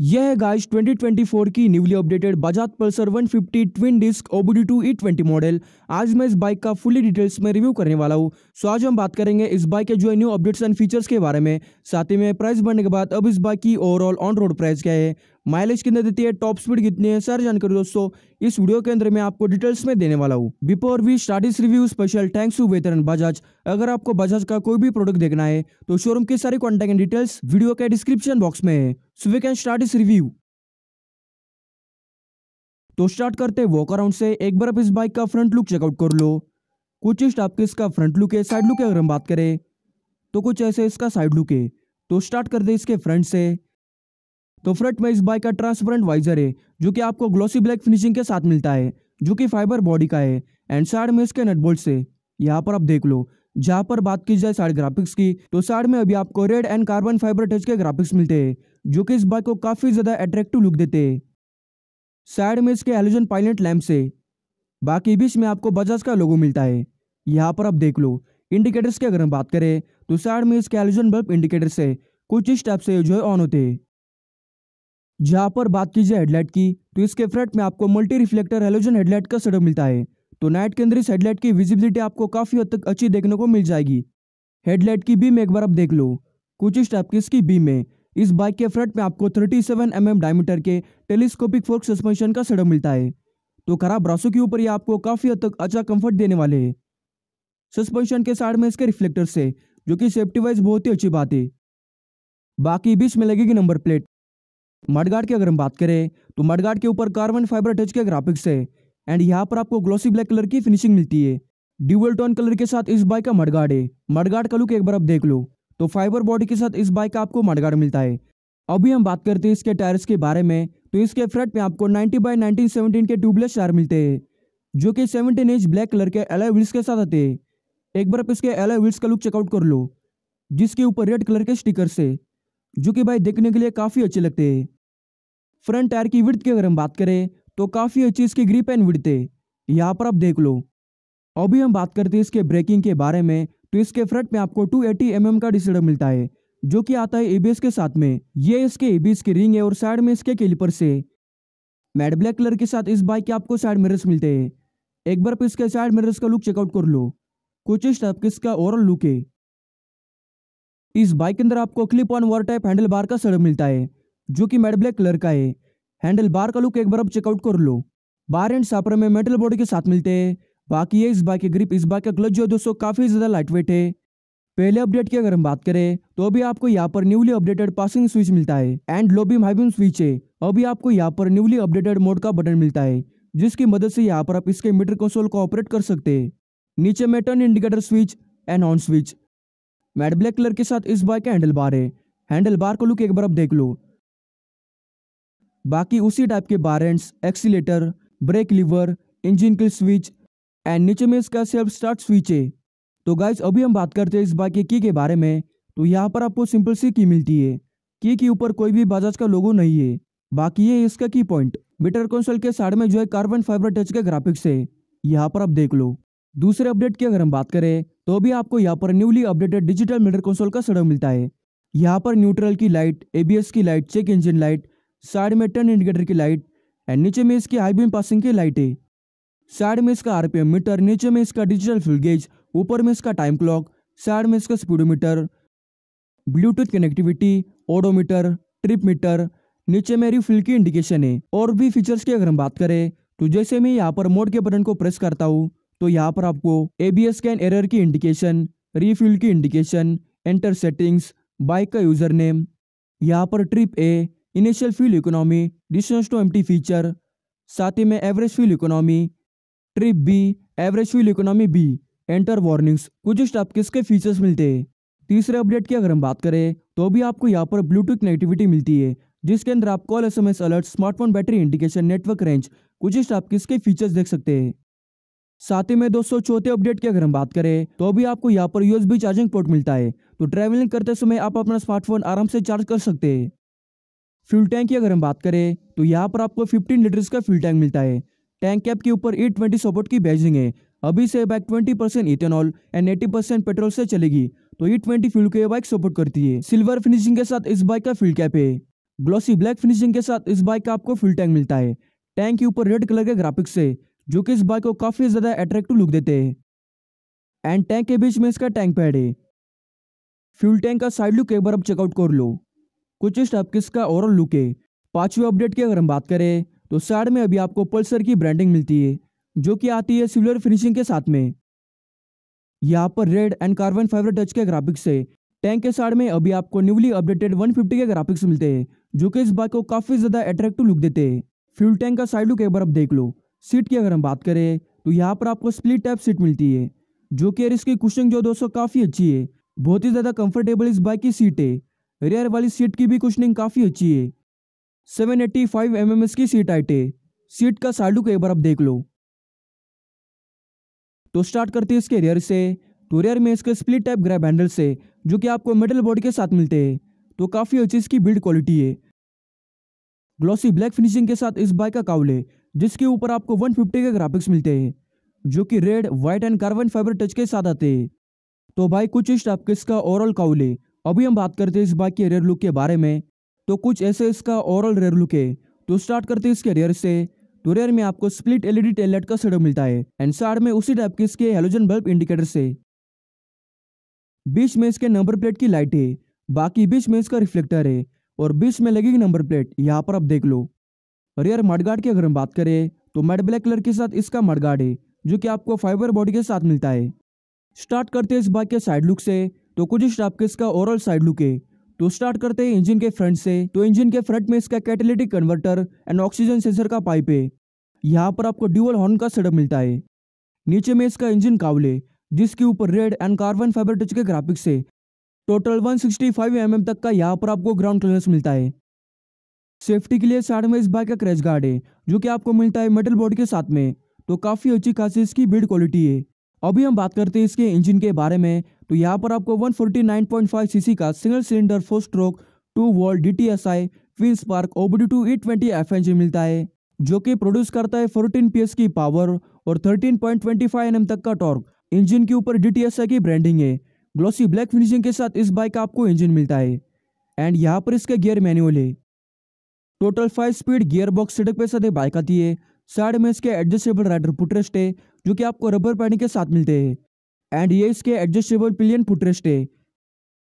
यह है गाइस 2024 की newly updated Bajaj Pulsar 150 twin disc O B D two E twenty model आज मैं इस बाइक का फुली डिटेल्स में रिव्यू करने वाला हूँ सो आज हम बात करेंगे इस बाइक के जो है न्यू अपडेट्स एंड फीचर्स के बारे में साथ ही में प्राइस बढ़ने के बाद अब इस बाइक की ओवरऑल ऑन रोड प्राइस क्या है माइलेज कितना देती है टॉप स्पीड कितनी है सारी जानकारी दोस्तों इस वीडियो के अंदर मैं आपको डिटेल्स में देने वाला हूँ बिफोर वी स्टार्ट इस review special thanks to veteran Bajaj अगर आपको बजाज का कोई भी प्रोडक्ट देखना है तो शोरूम के सारे कॉन्टेक्ट एंड डिटेल्स वीडियो के डिस्क्रिप्शन बॉक्स में है सो वी कैन स्टार्ट इस रिव्यू तो स्टार्ट करते वॉक अराउंड से एक बार आप इस बाइक का फ्रंट लुक चेकआउट कर लो कुछ इस टाइप के इसका फ्रंट लुक है साइड लुक की अगर हम बात करें तो कुछ ऐसे इसका साइड लुक है तो स्टार्ट करते इसके फ्रंट से तो फ्रंट में इस बाइक का ट्रांसपेरेंट वाइजर है जो कि आपको ग्लोसी ब्लैक फिनिशिंग के साथ मिलता है जो कि फाइबर बॉडी का है एंड साइड में इसके नटबोल्ट से यहाँ पर आप देख लो जहाँ पर बात की जाए साइड ग्राफिक्स की तो साइड में अभी आपको red and carbon fibre touch के ग्राफिक्स मिलते हैं जो कि इस बाइक को काफ़ी ज़्यादा अट्रैक्टिव लुक देते हैं साइड में इसके एलोजन पायलट लैम्प से बाकी बीच में आपको बजाज का लोगो मिलता है यहाँ पर आप देख लो इंडिकेटर्स की अगर हम बात करें तो साइड में इसके एलोजन बल्ब इंडिकेटर्स है कुछ इस टाइप से जो है ऑन होते हैं जहाँ पर बात कीजिए हेडलाइट की तो इसके फ्रंट में आपको मल्टी रिफ्लेक्टर हेलोजन हेडलाइट का सेटअप मिलता है तो नाइट के अंदर इस हेडलाइट की विजिबिलिटी आपको काफ़ी हद तक अच्छी देखने को मिल जाएगी हेडलाइट की बीम एक बार आप देख लो कुछ इस टाइप की इसकी बीम है इस बाइक के फ्रंट में आपको 37 सेवन mm डायमीटर के टेलीस्कोपिक फोर्क सस्पेंशन का सेटअप मिलता है तो खराब ब्रासो के ऊपर ये आपको काफ़ी हद तक अच्छा कंफर्ट देने वाले है सस्पेंशन के साइड में इसके रिफ्लेक्टर से जो कि सेफ्टी वाइज बहुत ही अच्छी बात है बाकी बीच में लगेगी नंबर प्लेट मडगार्ड की अगर हम बात करें तो मडगार्ड के ऊपर कार्बन फाइबर टच के ग्राफिक्स है एंड यहाँ पर आपको ग्लोसी ब्लैक कलर की फिनिशिंग मिलती है ड्यूबल टोन कलर के साथ इस बाइक का मडगार्ड है मडगार्ड का लुक एक बार आप देख लो तो फाइबर बॉडी के साथ इस बाइक का आपको मडगार्ड मिलता है अभी हम बात करते हैं इसके टायर्स के बारे में तो इसके फ्रंट में आपको 90 बाई 1917 के ट्यूबलेस टायर मिलते हैं जो कि 17 इंच ब्लैक कलर के एलए व्हील्स के साथ आते हैं एक बार आप इसके एलए व्हील्स का लुक चेकआउट कर लो जिसके ऊपर रेड कलर के स्टिकर्स है जो कि भाई देखने के लिए काफ़ी अच्छे लगते हैं फ्रंट टायर की विड्थ की अगर हम बात करें तो काफ़ी अच्छी इसकी ग्रीप एंड विड्थ है यहाँ पर आप देख लो अभी हम बात करते हैं इसके ब्रेकिंग के बारे में तो इसके फ्रंट में आपको 280 एटी mm का डिसीडर मिलता है जो कि आता है एबीएस के साथ में ये इसके एबीएस की रिंग है और साइड में इसके कैलिपर से मैड ब्लैक कलर के साथ इस बाइक के आपको साइड मिरर्स मिलते हैं एक बार पर इसके साइड मिरर्स का लुक चेकआउट कर लो कुछ इस टाइप इसका ओवरऑल लुक है इस बाइक के अंदर आपको clip on bar type handle bar का सड़क मिलता है जो कि मेड ब्लैक कलर का है हैंडल बार का लुक एक बार आप चेकआउट कर लो बार एंड सापर में मेटल बॉडी के साथ मिलते हैं बाकी ये इस बाइक के ग्रिप इस बाइक का क्लच जो है दोस्तों काफ़ी ज़्यादा लाइट वेट है पहले अपडेट की अगर हम बात करें तो अभी आपको यहाँ पर न्यूली अपडेटेड पासिंग स्विच मिलता है एंड लोबी बीम स्विच है अभी आपको यहाँ पर न्यूली अपडेटेड मोड का बटन मिलता है जिसकी मदद से यहाँ पर आप इसके मीटर कंसोल को ऑपरेट कर सकते हैं नीचे में turn indicator switch and on switch matt black colour के साथ इस बाइक का हैंडल बार है हैंडल बार को लुक एक बार अब देख लो बाकी उसी टाइप के bar end exciter brake lever engine के स्विच एंड नीचे में इसका सेल्फ स्टार्ट स्विच है तो गाइज अभी हम बात करते हैं इस बाइक के की के बारे में तो यहाँ पर आपको सिंपल सी की मिलती है की के ऊपर कोई भी बजाज का लोगो नहीं है बाकी ये इसका की पॉइंट मीटर कंसोल के साइड में जो है कार्बन फाइबर टच के ग्राफिक्स है यहाँ पर आप देख लो दूसरे अपडेट की अगर हम बात करें तो अभी आपको यहाँ पर newly updated digital meter console का सड़क मिलता है यहाँ पर न्यूट्रल की लाइट एबीएस की light check engine light side में टर्न इंडिकेटर की लाइट एंड नीचे में इसकी हाई बीम पासिंग की लाइट है साइड में इसका आरपीएम मीटर नीचे में इसका डिजिटल फ्यूल गेज ऊपर में इसका टाइम क्लॉक साइड में इसका speedometer Bluetooth connectivity odometer trip meter नीचे में रिफिल की इंडिकेशन है और भी फीचर्स की अगर हम बात करें तो जैसे मैं यहाँ पर मोड के बटन को प्रेस करता हूँ तो यहाँ पर आपको ए बी एस एरर की इंडिकेशन रिफ्यूल की इंडिकेशन एंटर सेटिंग्स बाइक का यूजर नेम यहाँ पर trip A initial fuel economy distance to एम फीचर साथ ही में average fuel economy trip B average fuel economy B enter warnings कुछ इस के इसके फीचर्स मिलते हैं तीसरे अपडेट की अगर हम बात करें तो भी आपको यहाँ पर ब्लूटूथ कनेक्टिविटी मिलती है जिसके अंदर आप call S M S alert smartphone battery indication network range कुछ इस के इसके फीचर्स देख सकते हैं साथ ही में दोस्तों चौथे अपडेट की अगर हम बात करें तो अभी आपको यहाँ पर यूएसबी चार्जिंग पोर्ट मिलता है तो ट्रैवलिंग करते समय आप अपना स्मार्टफोन आराम से चार्ज कर सकते हैं फ्यूल टैंक की अगर हम बात करें तो यहाँ पर आपको 15 लीटर का फ्यूल टैंक मिलता है टैंक कैप के ऊपर ई ट्वेंटी सपोर्ट की बैजिंग है अभी से bike 20 percent ethanol and 80 percent petrol से चलेगी तो ई ट्वेंटी फ्यूल को बाइक सपोर्ट करती है सिल्वर फिनिशिंग के साथ इस बाइक का फ्यूल कैप है ग्लॉसी ब्लैक फिनिशिंग के साथ इस बाइक का आपको फ्यूल टैंक मिलता है टैंक के ऊपर रेड कलर के ग्राफिक्स है जो कि इस बाइक को काफ़ी ज़्यादा अट्रैक्टिव लुक देते हैं एंड टैंक के बीच में इसका टैंक पैड है फ्यूल टैंक का साइड लुक एक बार आप चेकआउट कर लो कुछ इस टाइप किसका ओवरऑल लुक है पाँचवें अपडेट की अगर हम बात करें तो साइड में अभी आपको पल्सर की ब्रांडिंग मिलती है जो कि आती है सिल्वर फिनिशिंग के साथ में यहाँ पर red and carbon fibre touch के ग्राफिक्स है टैंक के साइड में अभी आपको न्यूली अपडेटेड 150 के ग्राफिक्स मिलते हैं जो कि इस बाइक को काफ़ी ज़्यादा अट्रैक्टिव लुक देते हैं फ्यूल टैंक का साइड लुक एक बार आप देख लो सीट की अगर हम बात करें तो यहाँ पर आपको स्प्लिट टाइप सीट मिलती है जो कि यार इसकी कुशनिंग जो दोस्तों काफ़ी अच्छी है बहुत ही ज़्यादा कंफर्टेबल इस बाइक की सीट है रेयर वाली सीट की भी कुशनिंग काफ़ी अच्छी है seven eighty five M M S की सीट आइट है सीट का साइड लुक एक बार आप देख लो तो स्टार्ट करते हैं इसके रेयर से तो रेयर में इसके स्प्लिट टाइप ग्रैप हैंडल से जो कि आपको मेटल बॉडी के साथ मिलते हैं तो काफ़ी अच्छी इसकी बिल्ड क्वालिटी है ग्लॉसी ब्लैक फिनिशिंग के साथ इस बाइक का काउल है जिसके ऊपर आपको 150 के ग्राफिक्स मिलते हैं जो कि red white and carbon fibre touch के साथ आते हैं तो भाई कुछ इस टाइप इसका ओवरऑल काउल है अभी हम बात करते हैं इस बाइक के रेयर लुक के बारे में तो कुछ ऐसे इसका ओवरऑल रेयर लुक है तो स्टार्ट करते हैं इसके रेयर से तो रेयर में आपको स्प्लिट एलईडी टेललाइट का सेटअप मिलता है एंड साइड में उसी टाइप के इसके हेलोजन बल्ब इंडिकेटर से बीच में इसके नंबर प्लेट की लाइट है बाकी बीच में इसका रिफ्लेक्टर है और बीच में लगेगी नंबर प्लेट यहाँ पर आप देख लो और यार मडगार्ड की अगर हम बात करें तो मेड ब्लैक कलर के साथ इसका मडगार्ड है जो कि आपको फाइबर बॉडी के साथ मिलता है स्टार्ट करते हैं इस बाइक के साइड लुक से तो कुछ इस टाइप के इसका ओवरऑल साइड लुक है तो स्टार्ट करते हैं इंजन के फ्रंट से तो इंजन के फ्रंट में इसका catalytic converter and oxygen sensor का पाइप है यहाँ पर आपको ड्यूअल हॉर्न का सेटअप मिलता है नीचे में इसका इंजन कावले जिसके ऊपर red and carbon fibre touch के ग्राफिक्स है टोटल 165 सिक्सटी mm तक का यहाँ पर आपको ग्राउंड क्लियरेंस मिलता है सेफ्टी के लिए साइड में इस बाइक का क्रैश गार्ड है जो कि आपको मिलता है मेटल बोर्ड के साथ में तो काफ़ी अच्छी खासी इसकी बिल्ड क्वालिटी है अभी हम बात करते हैं इसके इंजन के बारे में तो यहाँ पर आपको 149.5 सीसी का single cylinder four stroke two valve D T S I fin spark OBD two twenty F engine मिलता है जो कि प्रोड्यूस करता है 14 पीएस की पावर और 13.25 एनएम तक का टॉर्क इंजन के ऊपर डी टी एस आई की ब्रांडिंग है ग्लोसी ब्लैक फिनिशिंग के साथ इस बाइक का आपको इंजन मिलता है एंड यहाँ पर इसका गियर मैनुअल है total five speed gear box setup के साथ बाइक आती है साइड में इसके एडजस्टेबल राइडर फुटरेस्ट है जो कि आपको रबर पैडिंग के साथ मिलते हैं एंड ये इसके एडजस्टेबल पिलियन फुटरेस्ट है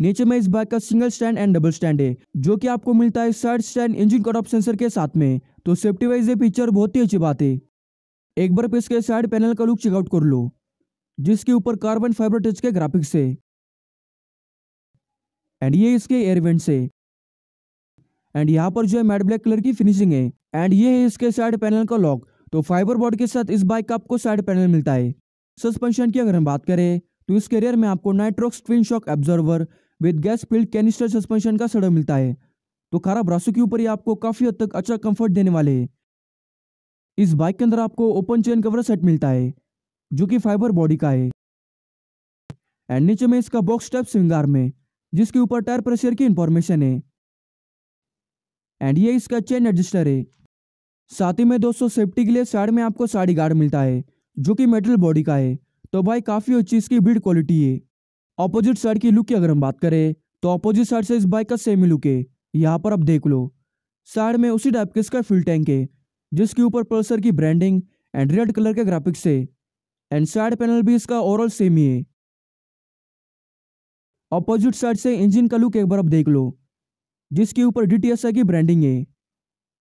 नीचे में इस बाइक का single stand and double stand है जो कि आपको मिलता है side stand engine cut off sensor के साथ में तो सेफ्टी वाइज ये फीचर बहुत ही अच्छी बात है एक बार इसके साइड पैनल का लुक चेकआउट कर लो जिसके ऊपर कार्बन फाइबर टच के ग्राफिक्स है एंड ये इसके एयरवेंट्स है एंड यहाँ पर जो है मैट ब्लैक कलर की फिनिशिंग है एंड ये है इसके साइड पैनल का लॉक तो फाइबर बोर्ड के साथ इस बाइक का आपको साइड पैनल मिलता है सस्पेंशन की अगर हम बात करें तो इस कैरियर में आपको Nitrox twin shock absorber with gas filled canister suspension का सड़क मिलता है तो खराब ब्रासो के ऊपर ही आपको काफ़ी हद तक अच्छा कंफर्ट देने वाले है इस बाइक के अंदर आपको ओपन चेन कवर सेट मिलता है जो कि फाइबर बॉडी का है एंड नीचे में इसका बॉक्स टाइप सिंगार में जिसके ऊपर टायर प्रेशर की इंफॉर्मेशन है एंड ये इसका चेन एडजस्टर है साथ ही में दोस्तों सेफ्टी के लिए साइड में आपको साड़ी गार्ड मिलता है जो कि मेटल बॉडी का है तो भाई काफ़ी अच्छी इसकी बिल्ड क्वालिटी है ऑपोजिट साइड की लुक की अगर हम बात करें तो ऑपोजिट साइड से इस बाइक का सेम ही लुक है यहाँ पर आप देख लो साइड में उसी टाइप के इसका फिल टैंक है जिसके ऊपर पल्सर की ब्रांडिंग एंड रेड कलर के ग्राफिक्स है एंड साइड पैनल भी इसका ओवरऑल सेम ही है ऑपोजिट साइड से इंजन का लुक एक बार आप देख लो जिसके ऊपर डी की ब्रांडिंग है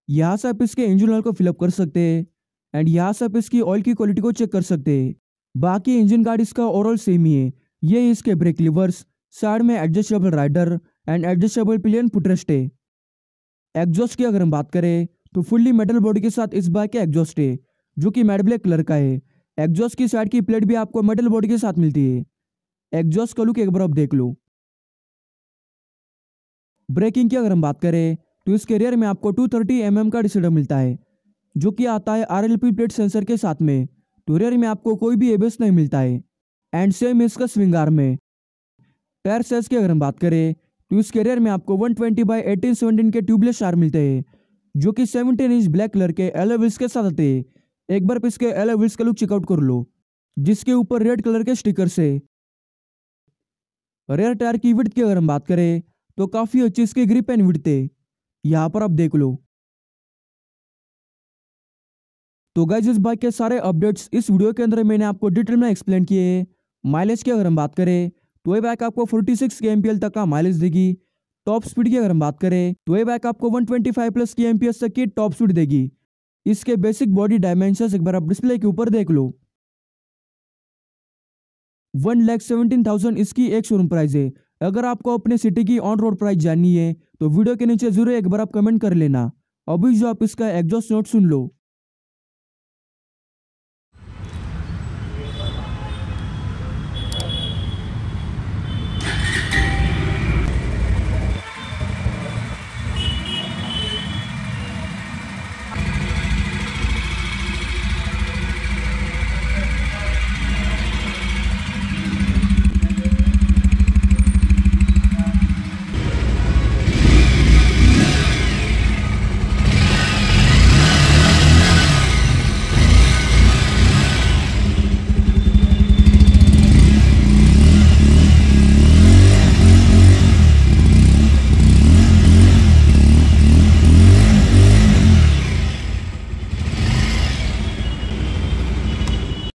यहाँ से आप इसके इंजन ऑयल को फिलअप कर सकते हैं एंड यहाँ से आप इसकी ऑयल की क्वालिटी को चेक कर सकते हैं बाकी इंजन गार्ड इसका ओवरऑल सेम ही है ये इसके ब्रेक लिवर्स साइड में adjustable rider and adjustable pillion footrest है एग्जॉस्ट की अगर हम बात करें तो फुल्ली मेटल बॉडी के साथ इस बाइक का एग्जॉस्ट है जो कि मेड ब्लैक कलर का है एग्जॉस्ट की साइड की प्लेट भी आपको मेटल बॉडी के साथ मिलती है एग्जॉस्ट का लुक एक बार आप देख लो ब्रेकिंग की अगर हम बात करें तो इस कैरियर में आपको 230 थर्टी mm का डिसीडर मिलता है जो कि आता है आर प्लेट सेंसर के साथ में तो रेयर में आपको कोई भी एबेस नहीं मिलता है एंड सेम इसका स्विंग आर में टायर साइज की अगर हम बात करें तो इस कैरियर में आपको 120 ट्वेंटी बाई एटीन सेवनटीन के ट्यूबलेस आर मिलते हैं जो कि 17 इंच ब्लैक कलर के एलो व्हील्स के साथ आते हैं एक बार इसके एलो व्हील्स का लुक चेकआउट कर लो जिसके ऊपर रेड कलर के स्टिकर्स है रेयर टायर की विड्थ की अगर हम बात करें तो काफ़ी अच्छे इसकी ग्रिप एंड विडते यहाँ पर आप देख लो तो गाइज इस बाइक के सारे अपडेट्स इस वीडियो के अंदर मैंने आपको डिटेल में एक्सप्लेन किए हैं माइलेज की अगर हम बात करें तो ये बाइक आपको 46 सिक्स के एमपीएल तक का माइलेज देगी टॉप स्पीड की अगर हम बात करें तो ये बाइक आपको 125 प्लस के एम तक की टॉप स्पीड देगी इसके बेसिक बॉडी डायमेंशन एक बार आप डिस्प्ले के ऊपर देख लो वन इसकी एक शोरूम प्राइस है अगर आपको अपने सिटी की ऑन रोड प्राइस जाननी है तो वीडियो के नीचे जरूर एक बार आप कमेंट कर लेना अभी जो आप इसका एग्जॉस्ट नोट सुन लो